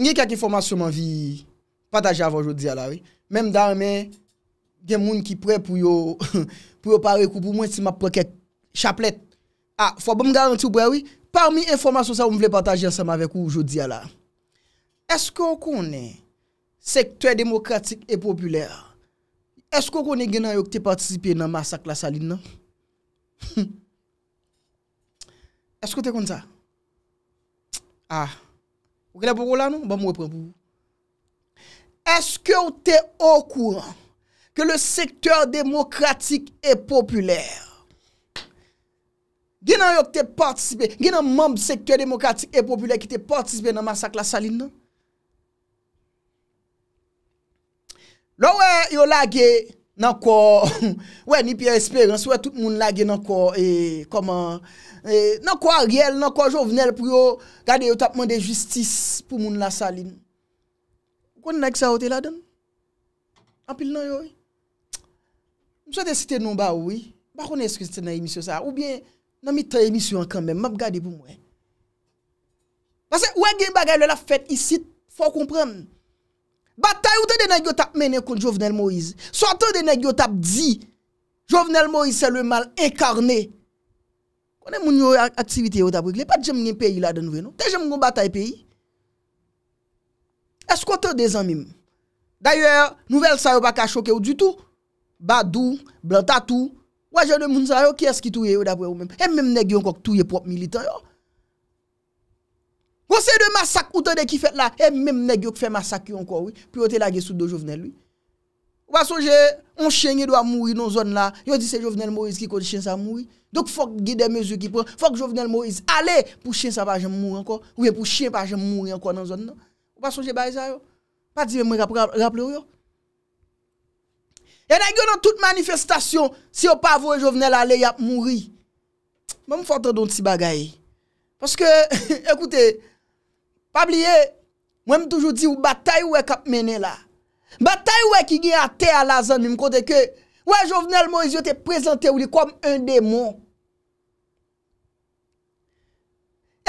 Nye kak informasyon man vi pataje avan jodi ala, wè. Mem darme gen moun ki pre pou yo pare kou pou mwen si ma pre ke chaplet. A, fwa bom garanti wè wè, wè. Parmi informasyon sa wè mwen vle pataje ansama avan kou jodi ala. Eskou konen sektwè demokratik e popüler? Eskou konen genan yo ki te patisipe nan masak la salin nan? Eskou te konta? A... Ah. Ouke la poukou la nou? Ba bon, mou e pren poukou. Eske ou te okouran ke le sektèr demokratik e popoulèr? Gine an yo te partisipe? Gine an mamb sektèr demokratik e popoulèr ki te partisipe nan masak la salin nou? Lowe yo lage e nan kwa, wè, ni pya esperans, wè, tout moun la gen nan kwa, e, koman, e, nan kwa riel, nan kwa jo vnel pou yo gade yo tapman de jistis pou moun la salin. Kwen nan ek sa wote la den? Anpil nan yo? Mwen chote site nou ba ou, wè, mwen chote site nan emisyon sa, ou bien nan mi tre emisyon kanmen, mwen gade pou mwen. Pase wè gen bagay lè la fèt isit, fò komprèm, mwen. Batay ou te dene gyo tap mene kon Jovenel Moïse? Sante ou te dene gyo tap di? Jovenel Moïse se le mal inkarné? Kone moun yo aktivite yo tap wik? Le pat jem nye peyi la dene ve nou? Te jem gyo batay peyi? Eskote ou dezen mim? Daye nouvel sa yo baka choke yo du tou? Badou, blantatou, wajen de moun sa yo ki eski touye yo tap wik? E mèm negyon kwa touye prop milite yo? Konseye de masak, outan de ki fet la, e mèm negyo ki fè masak yo ankon wè, pou yo te la ge sou do jovenel wè. Ou pasonje, on chenye do a moui nan zon la, yo di se jovenel moui, ki kou di chen sa moui. Dok fok gè de mezi ki pran, fok jovenel moui, ale pou chen sa pa jen moui ankon, ou ven pou chen pa jen moui ankon nan zon la. Ou pasonje, ba e zay yo? Pa di men moui rap le wè yo? E na gyo nan tout manifestasyon, si yo pa vò jovenel ale, yap moui. Mèm fote don Pabli e, mwen m toujou di ou batay wè e kap mene la. Batay wè e ki gen ate a la zan mi m kote ke, wè jovenel mou iz yo te prezante ou li koum un demon. E,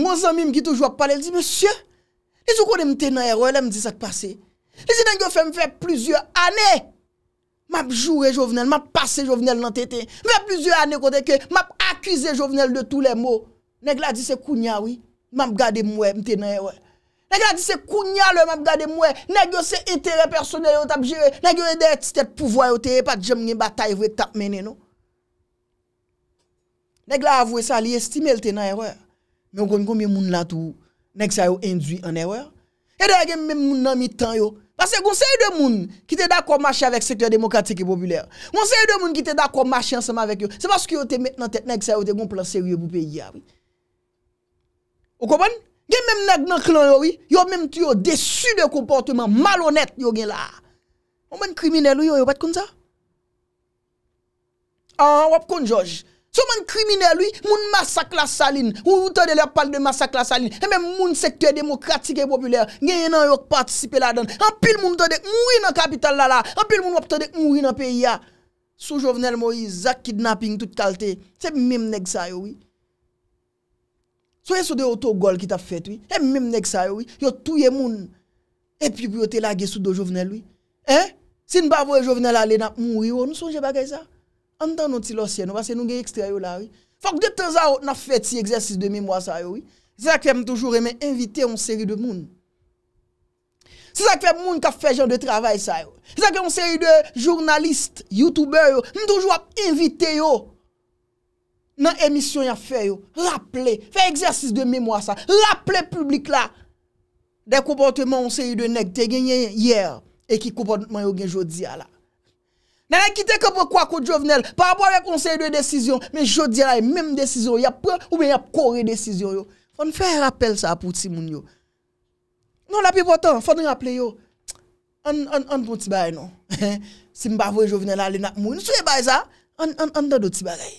mou zan mi m ki toujou ap pale, li di, Monsie, li sou kou de m tena eroy, le m di sak pase? Li si den gyo fèm fèm plusieurs anè, m ap jure jovenel, m ap pase jovenel nan tete, m ap jure jovenel, m ap pase jovenel nan tete, Mab gade mwe, mte nan ewe. Nèk la di se kounya lè, mab gade mwe. Nèk yo se etere personel yo tap jere. Nèk yo e dete stèt pouvoi yo te e pat jem nye batay vwe tap mene nou. Nèk la avwe sa li estime lte nan ewe. Mwen kon yon kon mwen moun natou. Nèk sa yo enjui an ewe. E dèk yon mwen moun nan mi tan yo. Basè yon se yon moun ki te dakou machi avèk sektèr demokratik e popüler. Yon se yon moun ki te dakou machi ansama avèk yo. Se bask yo te met nan tèt. Nèk sa yo te moun plan seri Okopan, gen menm neg nan klan yowi, yow menm ti yow desu de komportman, malonet yow gen la. Omen krimine lou yow, yow pat kon sa? A, ah, wap kon jaj. Soumen krimine lou, moun masak la salin, ou voutade lè pal de masak la salin. E menm moun sektè demokratik e popüler, gen menm yow patisipe la dan. Anpil moun tade moui nan kapital la la, anpil moun wap tade moui nan peyi ya. Sou jovenel moui, zak kidnaping tout kalte, se menm neg sa yowi. Soye sou de otogol ki ta fèt, oui. E mèm nek sa, oui. Yo touye moun. E pi pi yo te lage sou do jovenel, oui. Eh? Sin bavou e jovenel ale na moun, oui. Ou nou sonje bagay sa? An dan nou ti lòsyen. Ou vase nou gen ekstra yo la, oui. Fok de te za ou na fèt si egzersis de mèm wò, sai, oui. Se zake fè m toujou remè invite yon seri de moun. Se zake fè m moun ka fè jan de travay, sai, oui. Se zake yon seri de jounalist, youtuber, yo, m toujou ap invite yo. nan emisyon ya fe yo, raple, fe eksersis de mimo a sa, raple publik la, de kompote moun se yi de nek, te genye yer, e ki kompote moun yo gen Jodia la. Nan ekite kepe kwa kwa kwa Jovenel, pa apwa moun se yi de desisyon, men Jodia la yi menm desisyon, yap pre ou men yap kore desisyon yo. Fon fè rapel sa apouti moun yo. Non la pi potan, fon raple yo, an an an ton tibay non. Simba vwe Jovenel alenak moun, an an an ton tibay nan.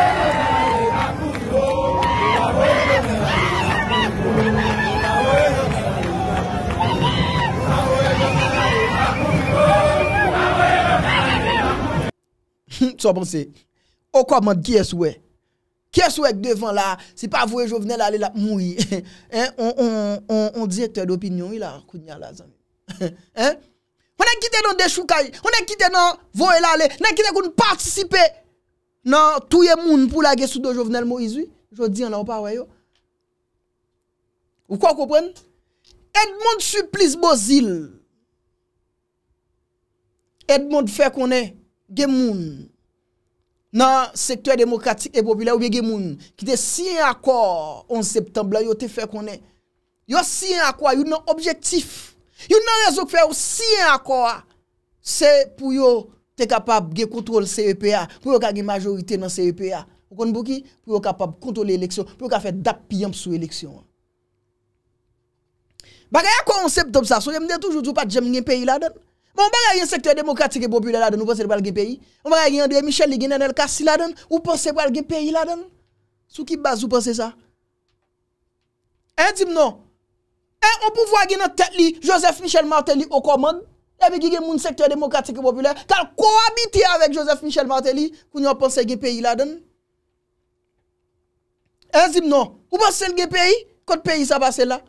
so pensez au commande qui est ouais qui est devant là c'est pas vous Jovenel aller là mourir hein? on on on, directeur d'opinion il a là hein on a quitté dans des choucailles. on a quitté dans voyer là on a quitté pour participer dans tout le monde pour la guerre sous Jovenel Moïse je dis on pas Ou vous comprenez Edmond supplice Bozil Edmond fait qu'on est gen moun nan sektwè demokratik epopilè ou gen moun ki te siyen akwa 11 septemblè yo te fè konè. Yo siyen akwa, yo nan objektif, yo nan rezòk fè yo siyen akwa, se pou yo te kapab ge kontrol CEPA, pou yo ka ge majorite nan CEPA. Ou konn boki pou yo kapab kontrol eleksyon, pou yo ka fè dap piyamp sou eleksyon. Bakay akwa 11 septemblè sa, sou jemne toujou djou pat jem ngen peyi la den. Mwen bagay yon sektor demokratik e popüler la den, ou panse li bal ge peyi? Mwen bagay yon deye Michel li genen el kasi la den, ou panse li bal ge peyi la den? Sou ki baz ou panse sa? E eh, yon zim non? E eh, yon pou vwa genen tet li, Joseph Michel Martelly, ou koman? E eh mi gigen moun sektor demokratik e popüler, tal koabiti avek Joseph Michel Martelly, pou nyon panse ge peyi la den? E yon zim non? Ou panse li ge peyi? Kote peyi sa basel la?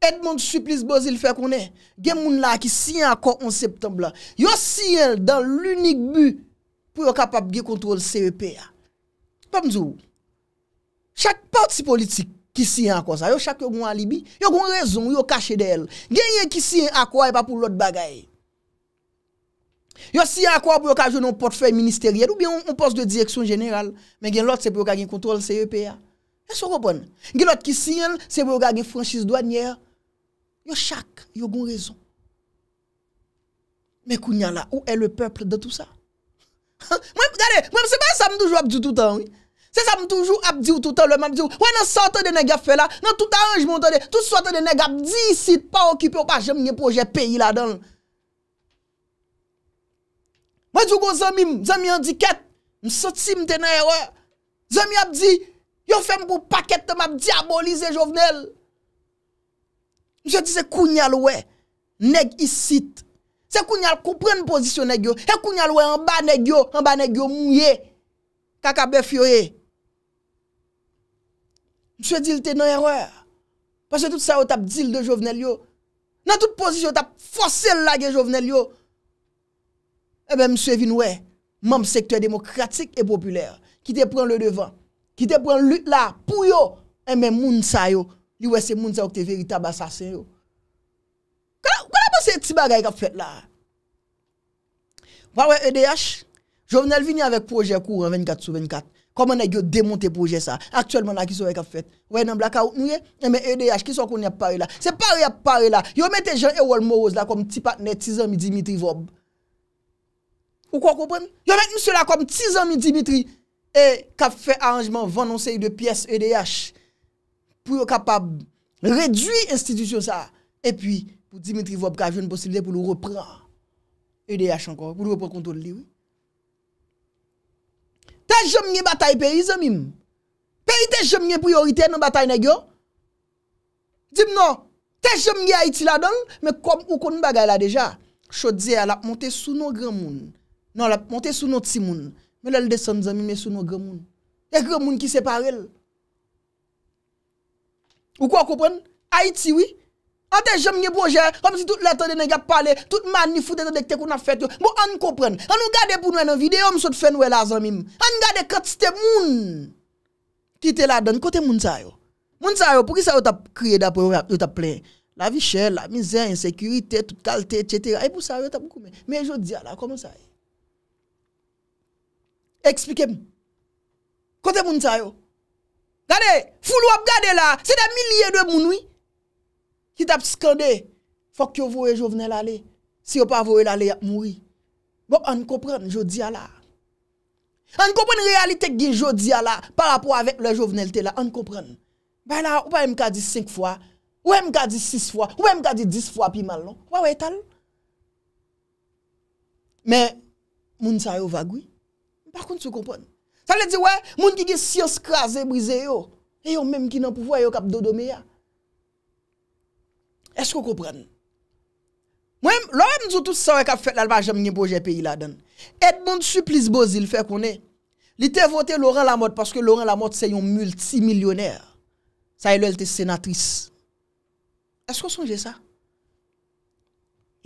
Edmond Suplis Bozil fè konè, gen moun la ki siyen akon an septemblan. Yo siyen dan l'unik bu pou yo kapap ge kontrol CEP-ya. Pamzou, chak pout si politik ki siyen akon sa. Yo chak yo goun an libi, yo goun rezon, yo kache del. Gen ye ki siyen akwa e pa pou lot bagay. Yo siyen akwa pou yo kapjoun an potfè ministeriyel ou gen an post de direksyon general. Men gen lot se pou yo kagen kontrol CEP-ya. E so gounpon. Gen lot ki siyen se pou yo kagen franchise douan nyea. Yo chak, yo gon rezon. Mè kou nyan la, ou è le pèple de tout sa? Mwen se bè sa mè toujou abdi ou toutan. Se sa mè toujou abdi ou toutan, lè mè abdi ou, wè nan sotan de nega fè la, nan toutan anj mè ontan de, toutan de nega abdi si pa okipè ou pa jèm nye pòjè peyi la dan. Mwen jou gò zèm mi, zèm mi andikèt, mè sotim tè nè erò. Zèm mi abdi, yo fèm gò pakèt te mè abdi abolize jovnel. Mse di se kounyal we, neg isit. Se kounyal kou pren posisyon neg yo, e kounyal we, anba neg yo, anba neg yo, mouye, kaka bef yoye. Mse dilte nan erwe, paswe tout sa yo tap dil de jovnel yo, nan tout posisyon tap fosel la gen jovnel yo, e eh be mse vin we, mam sektwe demokratik e popüler, ki te pren le devan, ki te pren lüt la pou yo, e eh men moun sa yo. Y wè se moun sa wè te verita basasen yo. Kwa la mwen se ti bagay kap fèt la? Wè wè E.D.H. Jounel vini avèk proje kou an 24 sou 24. Koman e gyo demonte proje sa? Aktuelman la kis wè kap fèt? Wè nan blaka wè? Eme E.D.H. Eh, e kis wè konye ap pare la? Se pare ap pare la. Y wè mwen te jan E.Wolmose la kom ti patne tizan mi Dimitri Vob. Ou kwa koupen? Y wè mwen te jan E.Wolmose la kom ti patne tizan mi Dimitri Vob. E kap fèt aranjman vò nan se yi de piès E.D.H. pou yo kapab redwi institisyon sa e pi pou Dimitri Vop ka jen posilide pou lo repre e de yach ankon pou lo repre konton li te jom nye batay peri zemim peri te jom nye priorite nan batay ne gyo dim non te jom nye a iti la don me kom ou kon bagay la deja chodze la ap monte sou nou gen moun nan la ap monte sou nou ti moun me lal desen zemim me sou nou gen moun gen moun ki separel Ou kwa kopren? A itiwi? A te jem nye boje? A msi tout leto de nega pale? Tout man ni foute de dek te kou na fet yo? Bo an kopren? An ou gade pou nou enon vide? Yo msot fen wè la zan mim? An gade kats te moun? Tite ladan, kote moun sa yo? Moun sa yo, pou ki sa yo ta kreda pou yo ta ple? La vi chè la, mi zè en sekirite, tout kalte, etc. A yi pou sa yo ta mou koume? Me jò di ala, kou moun sa yo? Eksplike moun? Kote moun sa yo? Dade, ful wap gade la, se da milye dwe mounwi. Ki tap skande, fok yo vowe jovenel ale, si yo pa vowe lale, moui. Bon, an kompren, jo di ala. An kompren realite ki jo di ala, pa rapo avèk le jovenelte la, an kompren. Bay la, ou pa mkadi 5 fwa, ou mkadi 6 fwa, ou mkadi 10 fwa pi malon, wawetal. Men, moun sa yo vagwi, bakoun sou kompren. Sa lè di wè, moun ki ge siyo skraze, brize yo. E yo mèm ki nan pouvo a yo kap dodo me ya. Esko koupren? Mwen, lò mèm nou tout sa wè kap fèl alba jèm nye bojè peyi la den. Et moun souplis bozi lè fè konè. Li te vote Laurent Lamotte paske Laurent Lamotte se yon multimilyonèr. Sa e lè lè te senatris. Esko sonje sa?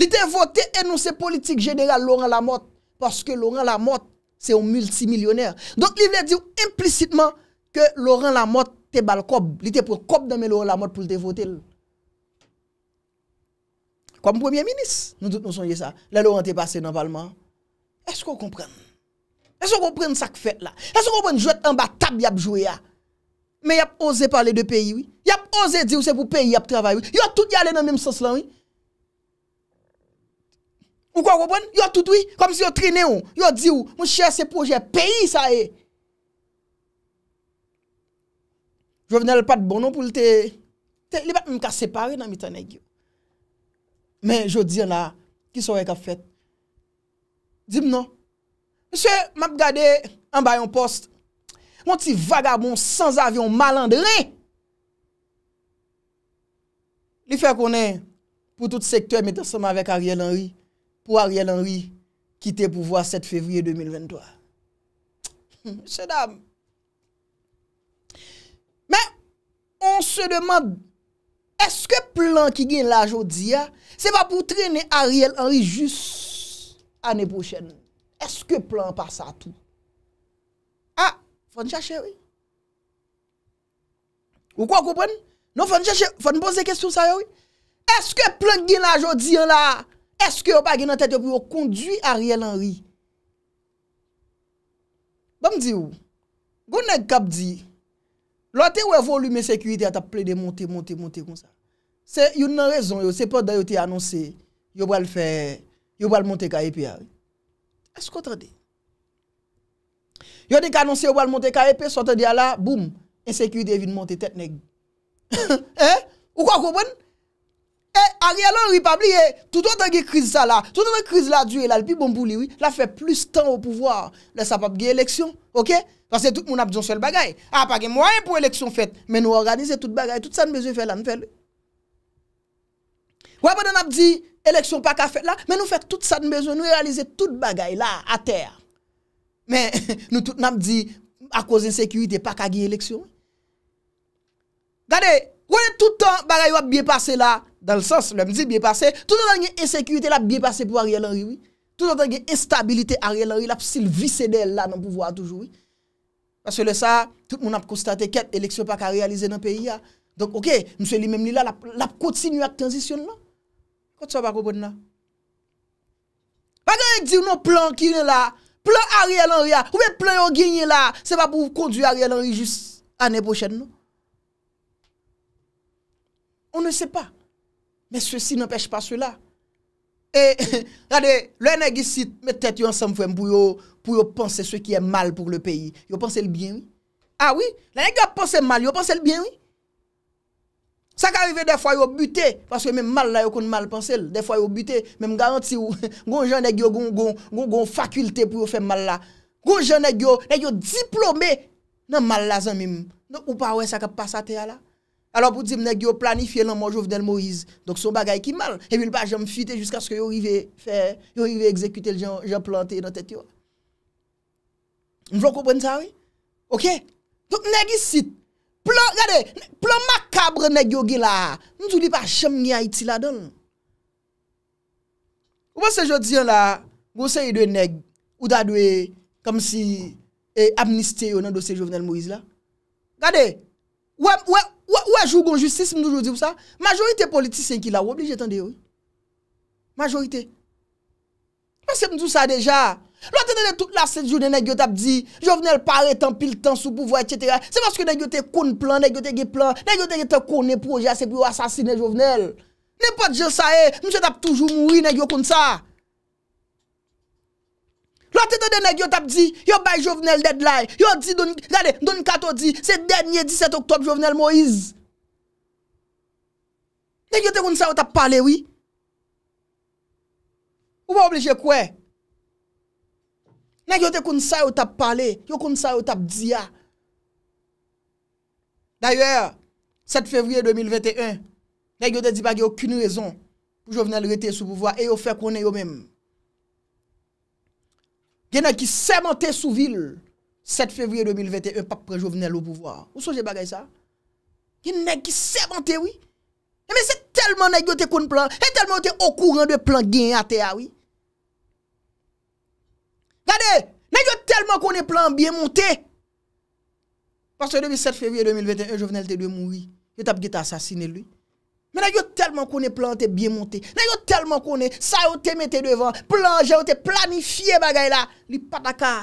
Li te vote ennou se politik jenera Laurent Lamotte paske Laurent Lamotte Se yon multimilioner. Donk li vle diw implisitman ke Laurent Lamotte te bal kob. Li te pou kob nanme Laurent Lamotte pou li te vote l. Kwa m premier minis, nou dout nou sonye sa. La Laurent te pase normalman. Esko kompren? Esko kompren sak fet la? Esko kompren jouet an ba tab yap jowe ya? Me yap ose pale de peyi wii? Yap ose diw se pou peyi yap travay wii? Yon tout yale nan menm sens lan wii? Ou kwa kwa bon, yo toutoui, wi, kom si yo trine ou, yo di ou, moun chè se poujè, peyi sa e. Jou venè l pat bonon pou l te, li bat mou mka separe nan mi tanè gyo. Men, jou di an la, ki sou re ka fèt? Dib nou. Monsè, mab gade, an bayon post, moun ti vagabon, sans avyon, malan de ren. Li fè konen, pou tout sektwè, mè tan seman vek Ariel Henry, moun ti vagabon, pou Ariel Henry kite pou vwa 7 fevriye 2023. Se dam. Men, on se demande, eske plan ki gen la jodi ya, se pa pou trene Ariel Henry jis ane pochen. Eske plan pa sa tou? Ha, ah, fon chache, oui. Ou kwa koupen? Non, fon chache, fon pose kestou sa, oui. Eske plan ki gen la jodi ya la, Eske yo pa gen an tèt yo pou yo kondwi a riel an ri? Bam di ou? Gounen kap di, lò te ou e volume en sekuiti a tap plè de monte monte monte kon sa? Se yon nan rezon yo, se poda yo te anonsi, yo bal fè, yo bal monte ka epi a ri. Eskotre de? Yo de ka anonsi yo bal monte ka epi, sotè di ala, boum, en sekuiti e vin monte tèt neg. Eh? Ou kwa koubon? Ou kwa koubon? E, a rialon ripabli e, tout an tan gen kriz sa la, tout an gen kriz la djwe la, l pi bon bou liwi, la fe plus tan ou pouvoar, la sa pap gen eleksyon, ok? Kwa se tout moun ap diyon sel bagay, a pa gen mwoyen pou eleksyon fet, men nou organize tout bagay, tout san bejyon fet la, nou fet le. Wap an ap di, eleksyon pa ka fet la, men nou fet tout san bejyon, nou realize tout bagay la, a ter. Men, nou tout an ap di, a kwa zin sekurite, pa ka gen eleksyon. Gade, wane tout an bagay wap biye pase la, Dans le sens, lèm di biye pase, tout an dan gen esekurite la biye pase pou Ariel Henry, oui. Tout an dan gen estabilite Ariel Henry la, pou s'il visse dèl la nan pou voa toujou, oui. Pasè lè sa, tout moun ap konstate ket eleksyon pa ka realize nan peyi ya. Donk, ok, msè li mèm li la, la ap koutsi nou ak transition, non? Koutso pa koupon nan? Pagè yon di nou plan ki yon la, plan Ariel Henry ya, ou mè plan yon gen yon la, se pa pou kondi Ariel Henry jis anè pochèd nou. On ne se pa. Men sou si nan peche pa sou la. E, gade, lè nè gisit, mè tèt yon samfèm pou yon pou yon pense sou ki yon mal pou lè peyi. Yon pense lè bien, wè. A, wè, lè nè gyo pense mal, yon pense lè bien, wè. Sa ka rive de fwa yon bute, paswè men mal la yon kon mal pense lè. De fwa yon bute, men mga an ti wè. Gon jè nè gyo, gon, gon, gon, gon, fakultè pou yon fè mal la. Gon jè nè gyo, nè gyo diplome nan mal la zan mim. Non ou pa wè sa ka pasate ya la. alo pou di m neg yo planifiye nan man jovnel Moïse, dok son bagay ki mal, e vil pa jom fite jiska sk yo yon rive fè, yon rive ekzekute l jom plantè nan tèt yo. M vlo koupen sa wè? Ok? Dok neg isi, plon, gade, plon makabre neg yo gè la, m joulipa chem nye a iti la don. Ou m se jod diyan la, ou se yon dwe neg, ou da dwe, kom si, e amnistè yo nan dosi jovnel Moïse la? Gade, wè, wè, Ouè jougon justice mdou joudi wou sa? Majorite politisyen ki la wop li jetan deyo. Majorite. Mwen se mdou sa deja. Lwa tenene tout la set jounen nè gyo tap di. Jouvenel pare tan pil tan sou pouvwa etc. Se maske nè gyo te kon plan, nè gyo te ge plan. Nè gyo te ge te kon ne proje asep yo asasine jouvenel. Nè pot jousa e, mwen se tap toujou mwoui nè gyo kon sa. Lote to de neg yo tap di, yo bay Jovenel deadline, yo di don kato di, se denye 17 Oktob Jovenel Moise. Neg yo te kon sa yo tap pale, wii? Ou pa oblije kwe? Neg yo te kon sa yo tap pale, yo kon sa yo tap di ya. Daye, 7 Fevriye 2021, neg yo te di bagi okun rezon pou Jovenel rete sou pouvoa e yo fe konen yo memm. genè ki semente sou vil 7 fevri 2021, pap prejouvenel ou pouvoar. Oso jè bagay sa? Genè ki semente, oui. Eme eh, se telman nè gyo te kon plan, e eh, telman te okouran de plan gen ate, aoui. Gade, nè gyo telman kon e plan biye monte. Pas se devis 7 fevri 2021, jouvenel te de moui. E tap gita asasine lui. Mè nan yo telman konè plan te bien montè. Nan yo telman konè sa yo te metè devan. Plan je yo te planifiè bagay la. Li pataka.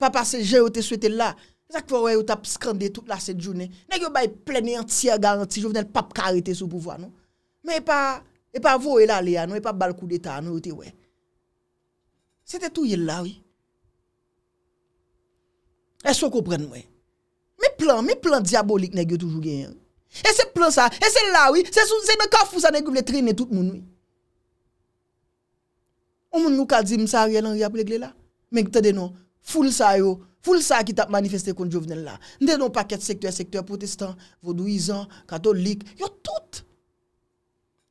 Pa pa se je yo te sou ete la. Mè sa kwen wè yo tap skande tout la set jounè. Nan yo bay plenè antyè garanti. Jou venè l'pap karite sou pou non? vwa nou. Mè e pa vou e la le a nou. Mè e pa bal kou de ta nou. Mè yo te wè. Se te tou ye la wè. E so koupren nou wè. Mè plan, mè plan diabolik nan yo toujou gen yon. Et c'est plan ça, et c'est là, oui, c'est dans le fou ça nèg traîner tout le monde. On peut nous dire dit ça rien Henry à régler là. Mais attendez non, foule ça yo, foule ça qui t'a manifesté contre Jovenel là. avons non paquet secteur secteur protestant, vaudouisant, catholique, yo tout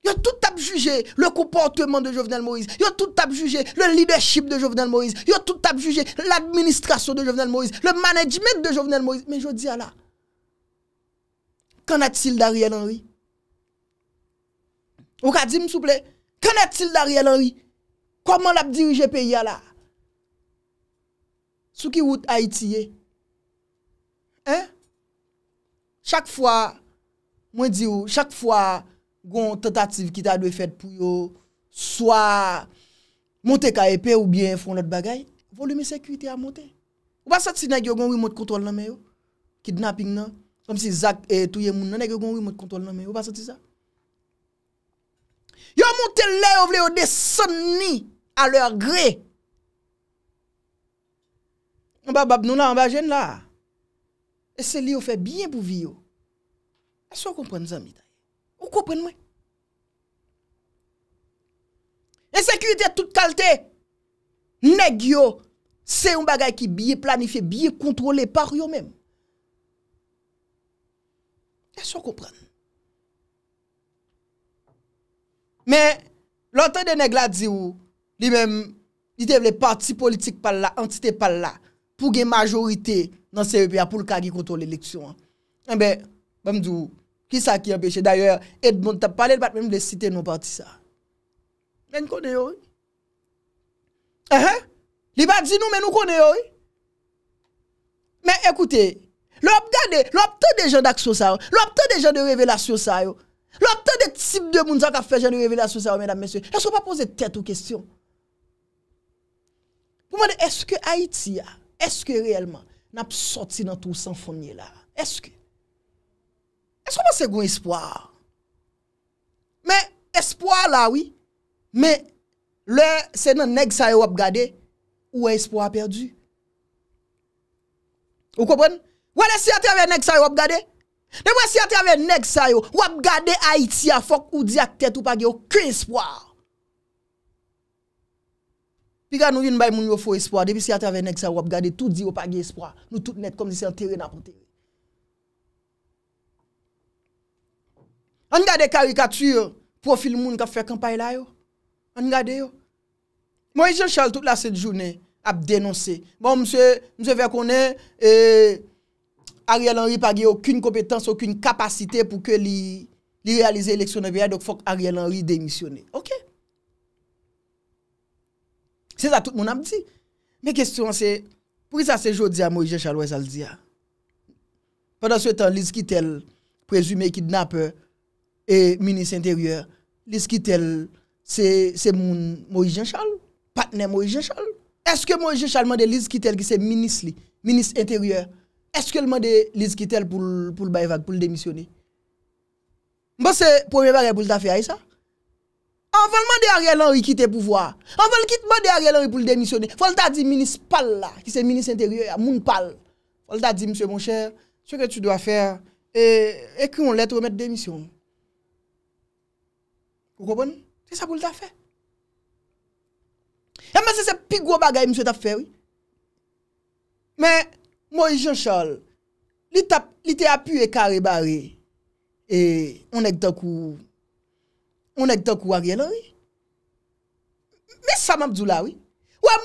Yo tout tap jugé le comportement de Jovenel Moïse. Yo tout tap jugé le leadership de Jovenel Moïse. Yo tout tap jugé l'administration de Jovenel Moïse, le management de Jovenel Moïse. Mais je dis à la... Kan atil Dariel Henry? Ou ka di m souple? Kan atil Dariel Henry? Kwa man ap dirije peyi ala? Sou ki wout Haiti ye? Eh? Hein? Chak fwa, mwen di ou, chak fwa Gon tentative ki ta dwe fed pou yo Soa Monte ka epè ou bien fon lot bagay Volume sekwite a monte Ou ba sati nan gyo gon wimote kontrol nan men yo? Kidnaping nan? Somme si Zak et eh, touye moun nan ek yo kon wou mout kontrol nan men. Ou pa santi sa? Yo moun tel le yo vle yo de son ni a lor gre. Mba mba mbap nou nan mba jen la. E se li yo fe bien pou vi yo. As yo kompren zami da? Ou kompren mwen? E sekurite tout kalte. Neg yo se yon bagay ki biye planife, biye kontrole par yo menm. Lè sò kompren. Mè, lò tè denè glat zi ou, li mèm, li te vle parti politik pal la, entite pal la, pou gen majorite nan Sèvépia pou l'ka gi kontou l'eleksyon. Mè, mèm zi ou, ki sa ki an peche, d'ayè, ed moun te pale, bat mèm le site nou parti sa. Mèn kone yo. Ehe, li bat zi nou, mèn nou kone yo. Mè, ekoute, e, Lou ap gade, lou ap ten de jen d'aksyo sa yo, lou ap ten de jen de revelasyon sa yo, lou ap ten de tip de moun sa ka fe jen de revelasyon sa yo, mèdam mèsyon, esko pa pose tèt ou kestyon? Pou mède, eske Haiti ya, eske reèlman, nap sorti nan tou sanfonye la? Eske? Esko pa se goun espoir? Mè, espoir la, wè, mè, lè, se nan neg sa yo ap gade, ou wè espoir apèrdi? Ou kòpèn? Wa de si ate ave neksa yo wap gade? De mwen si ate ave neksa yo, wap gade Haiti a fok ou di ak tet ou pa ge yo kris pwa. Pika nou yon bay moun yo fò ispwa, de bi si ate ave neksa yo wap gade, tout di ou pa ge ispwa. Nou tout net kom di sel terena pou terena. An gade karikatur profil moun ka fek an pay la yo? An gade yo? Mwen yon chal tout la set jounen ap denonse. Bon mse, mse vekone, eee... Euh, Ariel Henry pa ge okun kompetans, okun kapasite pou ke li realize eleksyon evya. Dok fok Ariel Henry demisyone. Ok. Se za tout moun ap di. Me kestyon se, pou ki sa se jodi a Moijen Charles wèz al di ya? Fadan se tan Liz Kittel, prezume kidnapper, e minis interyeur. Liz Kittel se moun Moijen Charles, patnen Moijen Charles. Eske Moijen Charles mande Liz Kittel ki se minis li, minis interyeur? eske l mande Liz Kittel pou l bayevag, pou l demisyoni. Mba se pou mè barè pou l ta fè a y sa. An val mande a rè l anri ki te pou vwa. An val kit man de a rè l anri pou l demisyoni. Fal ta di minis pal la, ki se minis interior ya, moun pal. Fal ta di, msè mon chèr, se ke tu doa fè, ekou moun letre ou mèt demisyon. Kou kou boni? Se sa pou l ta fè. Eman eh, se se pi gwo bagay msè ta fè wè. Mè, Moe Jean Charles, li te apu e kare bari e onek tok ou Ariel Henry. Me Sam Abdullah, wè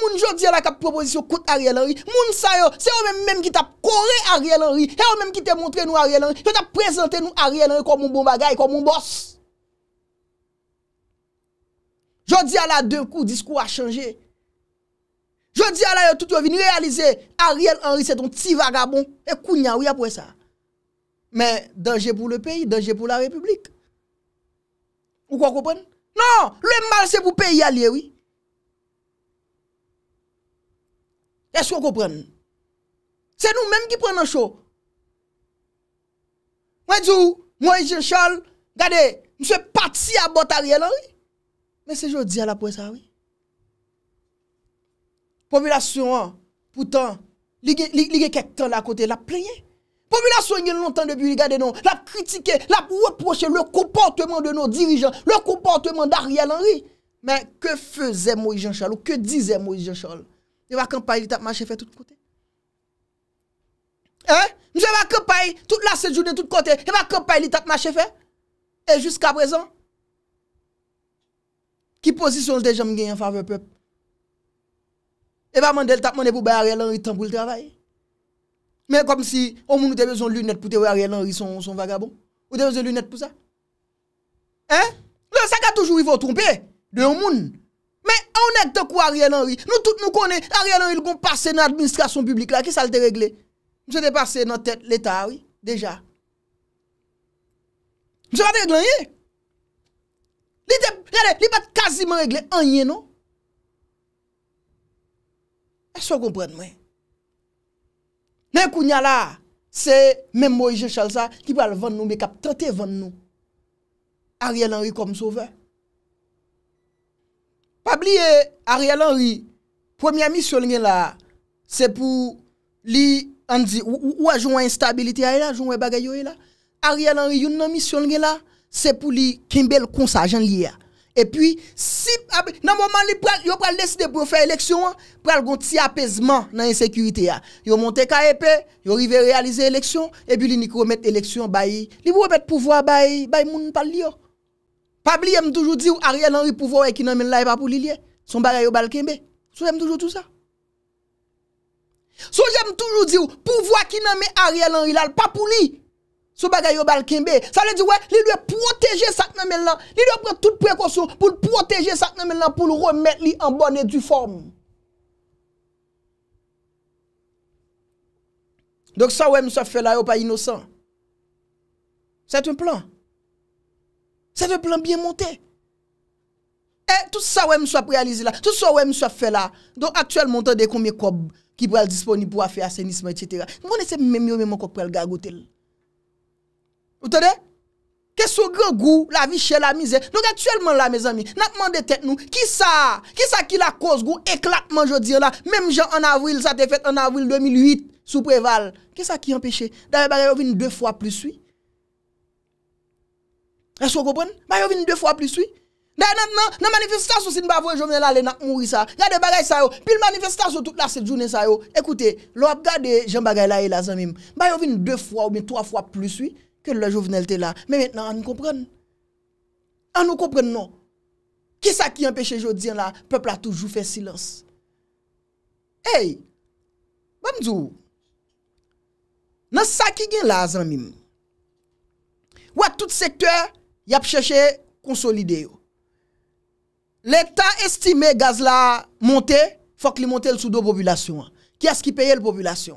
moun jodi ala kap proposisyon kout Ariel Henry, moun sayo se o men menm ki tap kore Ariel Henry, se o menm ki te montre nou Ariel Henry, se tap prezante nou Ariel Henry kwa moun bon bagay, kwa moun bos. Jodi ala dekou diskou a chanje. Je dis à la tout venu réaliser Ariel Henry c'est ton petit vagabond et Kounya, oui après ça. Mais danger pour le pays, danger pour la République. Ou quoi comprendre Non, le mal c'est pour pays allié oui. Est-ce qu'on comprend C'est nous-mêmes qui prenons chaud. Moi dis moi Jean Charles, regardez, monsieur parti à bot Ariel Henry. Mais c'est jeudi à la pour ça oui. Povilasyon an, poutan, li gen kek tan la kote, la plenye. Povilasyon yon lontan debi li gade non, la kritike, la woproche, le komportement de nou dirijan, le komportement d'Ariel Henry. Men, ke feze Moïse Jean Charles ou ke dize Moïse Jean Charles? Yon va kampay li tat ma chefe tout kote? Yon va kampay, tout la sejounen tout kote, yon va kampay li tat ma chefe? E jusqu'a brezon? Ki pozisyon l de jom gen yon fave pep? Ewa mandel tap mwene pou bay Ariel Henry tan pou l travay. Men kom si, o moun ou te bezon lunet pou te wè Ariel Henry son vagabon? Ou te bezon lunet pou sa? Eh? Le, sa ka toujou wifo trompe, de o moun. Men, anek te kwa Ariel Henry? Nou tout nou kone, Ariel Henry l kon pase nan administrasyon publik la, ki sa l te regle? Mse te pase nan tet l'Etat, oui, deja. Mse va te regle anye? Li te, li bat kaziman regle anye, non? Aswa kompren mwen. Mwen kounya la, se mwen mwen je chal sa, ki pal vande nou, me kap 30 vande nou. Ariel Henry kom sove. Pabli e Ariel Henry, pwemya misyon gen la, se pou li anzi, ou ajon wè instabilite aya, ajon wè bagayyo e la. Ariel Henry yon nan misyon gen la, se pou li kimbel konsajan li ya. E pwi, si, nan mwaman li pral, yo pral deside pou fè eleksyon, pral gonti apesman nan yon sekurite ya. Ah. Yo monte ka epè, yo rive realizè eleksyon, e pwi li ni kou mèt eleksyon bayi. Li pou mèt pouvoi bayi, bayi moun pal li yo. Pabli yem toujou di ou Ariel Henry pouvoi e kinamen la e papou li liye, son baray yo balkenbe. Sou yem toujou tou sa. Sou yem toujou di ou pouvoi kinamen Ariel Henry la e papou li liye. Sou bagay yo bal kembe. Ça veut dire, ouais, il doit protéger ça nan men Il doit prendre toute précaution pour protéger ça nan men pour le remettre li en bonne et due forme. Donc ça, ouais, ça fait là, yo pas innocent. C'est un plan. C'est un plan bien monté. Et tout ça, ouais, soit réalisé là. Tout ça, ouais, soit fait là. Donc actuellement, on a des combien de qui pourraient disponible pour faire assainissement, etc. Vous connaissez même yo même encore pour le gargoter Ote de? Kè sou gè gou la vi chè la mizè? Nou gè tchèlman la, mè zanmi? Nèk mande tèk nou? Kè sa? Kè sa ki la kos gou? Eklatman jò diyan la. Mèm jan an avril, sa te fèt an avril 2008, sou prevale. Kè sa ki empèche? Dè yon bagay yon vin dè fwa plus sui? Rè sou gòpon? Bagay yon vin dè fwa plus sui? Dè yon nan manifestasyon sin bagay yon vin la lè nèk mouri sa? Gè de bagay sa yo? Pi l'manifestasyon tout la se jounen sa yo? Ekoute, lò ap g Kèl la jovenelte la. Mè mètenan an nou kompren. An nou kompren nou. Kè sa ki an peche jo diyan la? Pepl a toujou fè silans. Hey! Bèm djou! Nan sa ki gen la zan mim? Ou a tout sektèr yap chèche konsolide yo. L'Etat estime gaz la monte fòk li monte l'soudo population. Kè a skipèye l'population.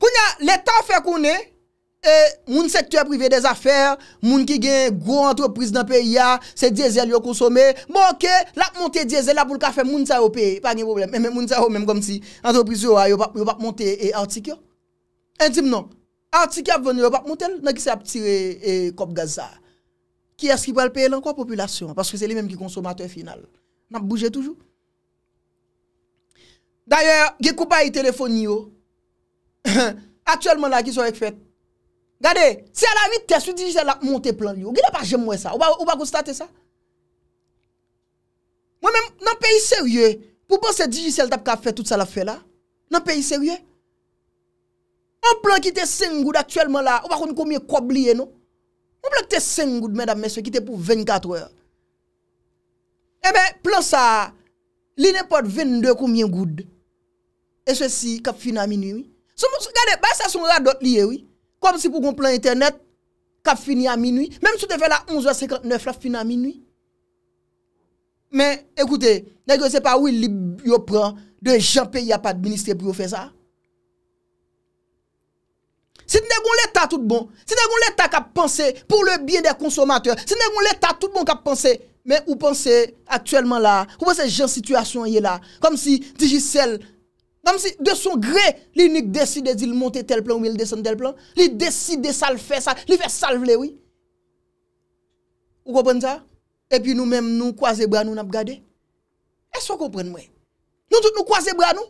Kounya l'Etat fè konè E, moun sektor prive de zafèr, moun ki gen gwo antropriz nan peyi ya, se diezel yo konsome, moun ke, lak monte diezel la pou lkafe moun sa yo peyi, pa gen problem, moun sa yo mèm kom si, antropriz yo a, yo bak monte e artik yo. Intim non. Artik yo ap veni, yo bak monte l, nan ki se ap tire kop gazza. Ki as ki pal peyi lan kwa populasyon, paske se li mèm ki konsomate final. Nan bouje toujou. Danyè, ge koupa yi telefon yo, aktyèlman la ki sou ek fèk, Gade, se ala mi test, ou di jisel la monte plan eh li yo, gile pa jemwe sa, ou ba goustate sa? Mwen men, nan peyi serye, pou bose di jisel tap ka fe, tout sa la fe la, nan peyi serye, ou plan ki te sen goud aktuelman la, ou bakon koumye koub liye nou? Ou plan ki te sen goud, mèdame, se ki te pou 24 hòr? Ebe, plan sa, li ne pot 22 koumye goud, e sou e si kap fina mi ni, oui? So monsou, gade, bay sa son gade dot liye, oui? Comme si pour un plan internet, qui a fini à minuit. Même si tu fais la 11h59, là, fini à minuit. Mais écoutez, n'est ce pas où il prend de gens pays à pas ministère pour faire ça. Si l'État tout bon, si l'État qui a pensé pour le bien des consommateurs, si n'est pas l'État tout bon qui a pensé, mais vous pensez actuellement là, vous pensez que la situation est là, comme si Digicel Tam si de son gre, li nik desi de zil monte tel plan ou il desen tel plan. Li desi de sal fe sa, li fe sal vle oui. Ou kopwen ta? E pi nou menm nou kwa ze brano nap gade. E so kopwen mwen? Nou tout nou kwa ze brano?